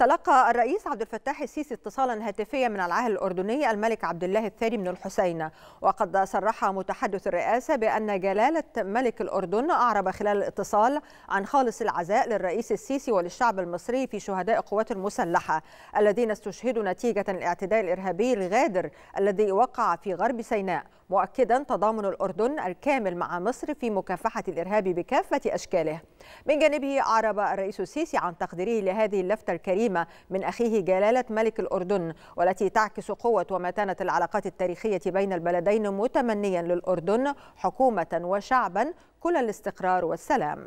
تلقى الرئيس عبد الفتاح السيسي اتصالا هاتفيا من العاهل الأردني الملك عبد الله الثاني من الحسين وقد صرح متحدث الرئاسة بأن جلالة ملك الأردن أعرب خلال الاتصال عن خالص العزاء للرئيس السيسي وللشعب المصري في شهداء القوات المسلحة الذين استشهدوا نتيجة الاعتداء الإرهابي الغادر الذي وقع في غرب سيناء مؤكدا تضامن الأردن الكامل مع مصر في مكافحة الإرهاب بكافة أشكاله من جانبه أعرب الرئيس السيسي عن تقديره لهذه اللفتة الكريمة من أخيه جلالة ملك الأردن والتي تعكس قوة ومتانة العلاقات التاريخية بين البلدين متمنيا للأردن حكومة وشعبا كل الاستقرار والسلام